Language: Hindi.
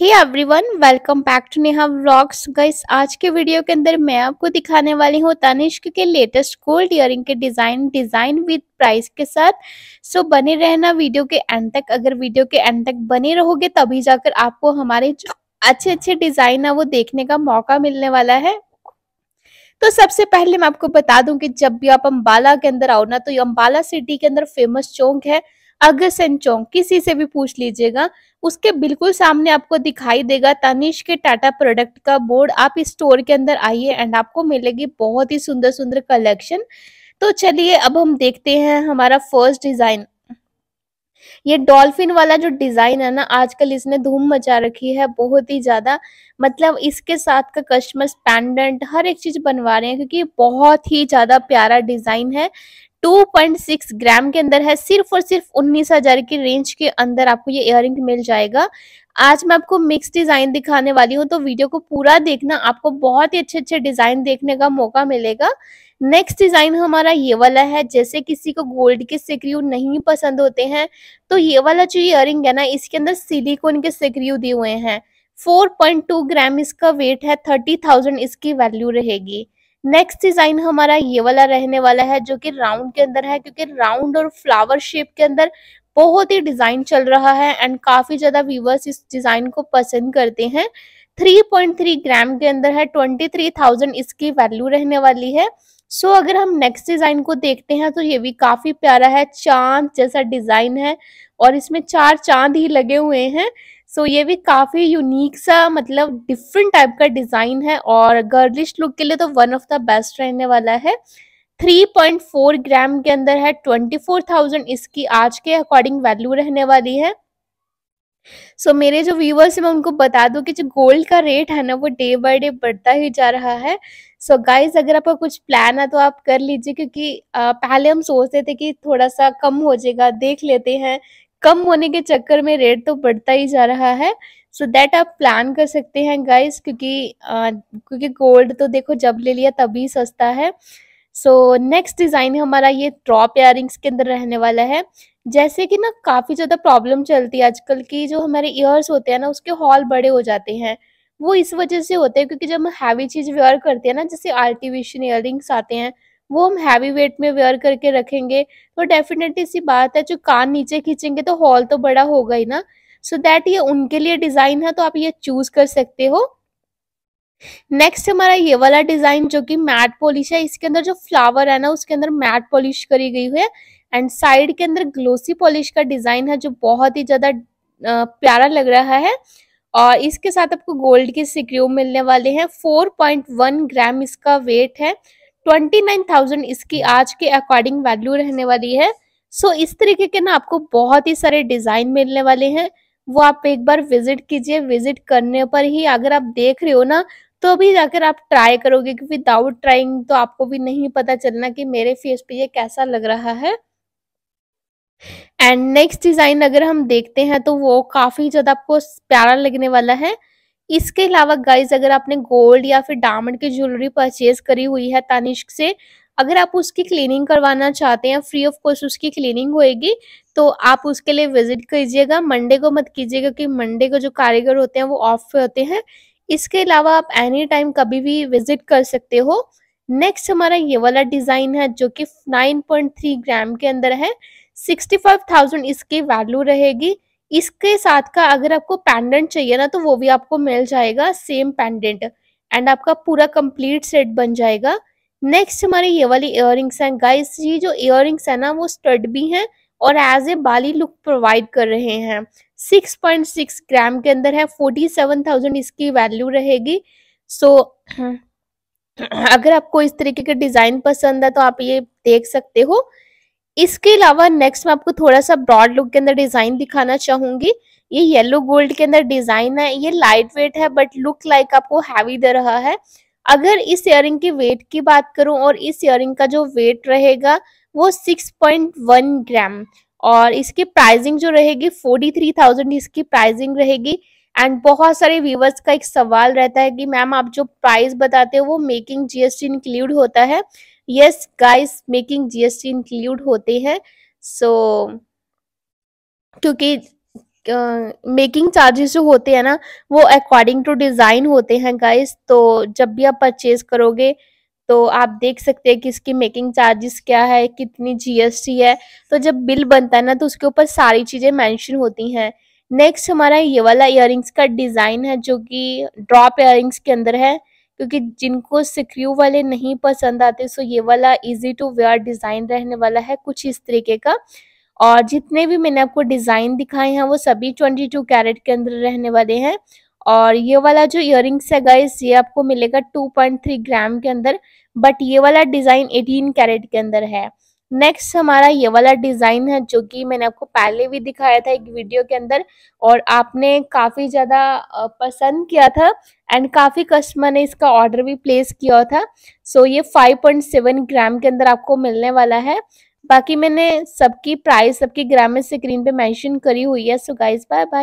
hey everyone welcome back to Neha vlogs guys आज के वीडियो के अंदर मैं आपको दिखाने वाली हूँ तनिष्क के लेटेस्ट गोल्ड ईयर के डिज़ाइन डिज़ाइन विद प्राइस के साथ सो so, बने रहना वीडियो के एंड तक अगर वीडियो के एंड तक बने रहोगे तभी जाकर आपको हमारे जो अच्छे अच्छे डिज़ाइन है वो देखने का मौका मिलने वाला है तो सबसे पहले मैं आपको बता दूं कि जब भी आप अम्बाला के अंदर आओ ना तो अम्बाला सिटी के अंदर फेमस चौक है अगसन चौक किसी से भी पूछ लीजिएगा उसके बिल्कुल सामने आपको दिखाई देगा तनिष के टाटा प्रोडक्ट का बोर्ड आप इस स्टोर के अंदर आइए एंड आपको मिलेगी बहुत ही सुंदर सुंदर कलेक्शन तो चलिए अब हम देखते हैं हमारा फर्स्ट डिजाइन ये डॉल्फिन वाला जो डिजाइन है ना आजकल इसने धूम मचा रखी है बहुत ही ज्यादा मतलब इसके साथ का कस्टमर्स पैंडेंट हर एक चीज बनवा रहे हैं क्योंकि बहुत ही ज्यादा प्यारा डिजाइन है 2.6 ग्राम के अंदर है सिर्फ और सिर्फ उन्नीस हजार की रेंज के अंदर आपको ये इयर मिल जाएगा आज मैं आपको मिक्स डिजाइन दिखाने वाली हूँ तो वीडियो को पूरा देखना आपको बहुत ही अच्छे अच्छे डिजाइन देखने का मौका मिलेगा नेक्स्ट डिजाइन हमारा ये वाला है जैसे किसी को गोल्ड के सिक्रियू नहीं पसंद होते हैं तो ये वाला जो इयर है ना इसके अंदर सिलीकोन के सिक्रियू दिए हुए हैं 4.2 ग्राम इसका वेट है 30,000 इसकी वैल्यू रहेगी नेक्स्ट डिजाइन हमारा ये वाला रहने वाला है जो कि राउंड के अंदर है क्योंकि राउंड और फ्लावर शेप के अंदर बहुत ही डिजाइन चल रहा है एंड काफी ज्यादा व्यूवर्स इस डिजाइन को पसंद करते हैं 3.3 ग्राम के अंदर है 23,000 इसकी वैल्यू रहने वाली है सो so, अगर हम नेक्स्ट डिजाइन को देखते हैं तो ये भी काफी प्यारा है चांद जैसा डिजाइन है और इसमें चार चांद ही लगे हुए हैं सो so, ये भी काफी यूनिक सा मतलब डिफरेंट टाइप का डिजाइन है और गर्लिश लुक के लिए तो वन ऑफ द बेस्ट रहने वाला है 3.4 ग्राम के अंदर है 24,000 इसकी आज के अकॉर्डिंग वैल्यू रहने वाली है सो so, मेरे जो व्यूवर्स हैं मैं उनको बता दूं कि जो गोल्ड का रेट है ना वो डे बाय डे बढ़ता ही जा रहा है सो so, गाइस अगर आपका कुछ प्लान है तो आप कर लीजिए क्योंकि आ, पहले हम सोचते थे कि थोड़ा सा कम हो जाएगा देख लेते हैं कम होने के चक्कर में रेट तो बढ़ता ही जा रहा है सो so दैट आप प्लान कर सकते हैं गाइस क्योंकि आ, क्योंकि गोल्ड तो देखो जब ले लिया तभी सस्ता है सो नेक्स्ट डिज़ाइन है हमारा ये ड्रॉप इयर के अंदर रहने वाला है जैसे कि ना काफ़ी ज़्यादा प्रॉब्लम चलती है आजकल की जो हमारे ईयर्स होते हैं ना उसके हॉल बड़े हो जाते हैं वो इस वजह से होते हैं क्योंकि जब हम हैवी चीज़ वेयर करते हैं ना जैसे आर्टिफिशियल ईयर आते हैं वो हम हैवी वेट में वेयर करके रखेंगे तो डेफिनेटली सी बात है जो कान नीचे खींचेंगे तो हॉल तो बड़ा होगा ही ना सो so दैट ये उनके लिए डिज़ाइन है तो आप ये चूज़ कर सकते हो नेक्स्ट हमारा ये वाला डिजाइन जो कि मैट पॉलिश है इसके अंदर जो फ्लावर है ना उसके अंदर मैट पॉलिश करी गई हुई है एंड साइड के अंदर ग्लोसी पॉलिश का डिजाइन है जो बहुत ही ज्यादा प्यारा लग रहा है और इसके साथ आपको गोल्ड के सिक्रियो मिलने वाले हैं 4.1 ग्राम इसका वेट है 29,000 इसकी आज के अकॉर्डिंग वैल्यू रहने वाली है सो so, इस तरीके के ना आपको बहुत ही सारे डिजाइन मिलने वाले हैं वो आप एक बार विजिट कीजिए विजिट करने पर ही अगर आप देख रहे हो ना तो अभी जाकर आप ट्राई करोगे कि विदाउट ट्राइंग तो आपको भी नहीं पता चलना कि मेरे फेस पे ये कैसा लग रहा है एंड नेक्स्ट डिज़ाइन अगर हम देखते हैं तो वो काफ़ी ज़्यादा आपको प्यारा लगने वाला है इसके अलावा गाइज अगर आपने गोल्ड या फिर डायमंड की ज्वेलरी परचेज करी हुई है तानिश्क से अगर आप उसकी क्लीनिंग करवाना चाहते हैं फ्री ऑफ कॉस्ट उसकी क्लीनिंग होएगी तो आप उसके लिए विजिट कीजिएगा मंडे को मत कीजिएगा क्योंकि मंडे को जो कारीगर होते हैं वो ऑफ होते हैं इसके अलावा आप एनी टाइम कभी भी विजिट कर सकते हो नेक्स्ट हमारा ये वाला डिज़ाइन है जो कि 9.3 ग्राम के अंदर है 65,000 इसकी वैल्यू रहेगी इसके साथ का अगर आपको पेंडेंट चाहिए ना तो वो भी आपको मिल जाएगा सेम पेंडेंट एंड आपका पूरा कंप्लीट सेट बन जाएगा नेक्स्ट हमारे ये वाली इयर हैं गाइस ये जो इयर है ना वो स्टड भी हैं और एज ए बाली लुक प्रोवाइड कर रहे हैं 6.6 ग्राम के अंदर है 47,000 इसकी वैल्यू रहेगी सो so, अगर आपको इस तरीके का डिजाइन पसंद है तो आप ये देख सकते हो इसके अलावा नेक्स्ट मैं आपको थोड़ा सा ब्रॉड लुक के अंदर डिजाइन दिखाना चाहूंगी ये येलो गोल्ड के अंदर डिजाइन है ये लाइट वेट है बट लुक लाइक आपको हैवी दे रहा है अगर इस इयरिंग की वेट की बात करूं और इस इयरिंग का जो वेट रहेगा वो 6.1 ग्राम और इसकी प्राइसिंग जो रहेगी 43,000 इसकी प्राइसिंग रहेगी एंड बहुत सारे व्यूवर्स का एक सवाल रहता है कि मैम आप जो प्राइस बताते हो वो मेकिंग जीएसटी इंक्लूड होता है yes guys making GST include होते हैं सो so, क्योंकि मेकिंग uh, चार्जेस जो होते हैं ना वो अकॉर्डिंग टू डिज़ाइन होते हैं गाइस तो जब भी आप परचेज करोगे तो आप देख सकते हैं कि इसकी मेकिंग चार्जेस क्या है कितनी जीएसटी है तो जब बिल बनता है ना तो उसके ऊपर सारी चीज़ें मेंशन होती हैं नेक्स्ट हमारा ये वाला इयर का डिज़ाइन है जो कि ड्रॉप इयर के अंदर है क्योंकि जिनको सिक्रू वाले नहीं पसंद आते सो ये वाला इजी टू वेयर डिज़ाइन रहने वाला है कुछ इस तरीके का और जितने भी मैंने आपको डिज़ाइन दिखाए हैं वो सभी ट्वेंटी कैरेट के अंदर रहने वाले हैं और ये वाला जो इयर है गाइस ये आपको मिलेगा 2.3 ग्राम के अंदर बट ये वाला डिज़ाइन 18 कैरेट के अंदर है नेक्स्ट हमारा ये वाला डिज़ाइन है जो कि मैंने आपको पहले भी दिखाया था एक वीडियो के अंदर और आपने काफ़ी ज़्यादा पसंद किया था एंड काफ़ी कस्टमर ने इसका ऑर्डर भी प्लेस किया था सो ये 5.7 ग्राम के अंदर आपको मिलने वाला है बाकी मैंने सबकी प्राइस सबकी ग्रामेज स्क्रीन पे मेंशन करी हुई है सो गाइस बाय बाय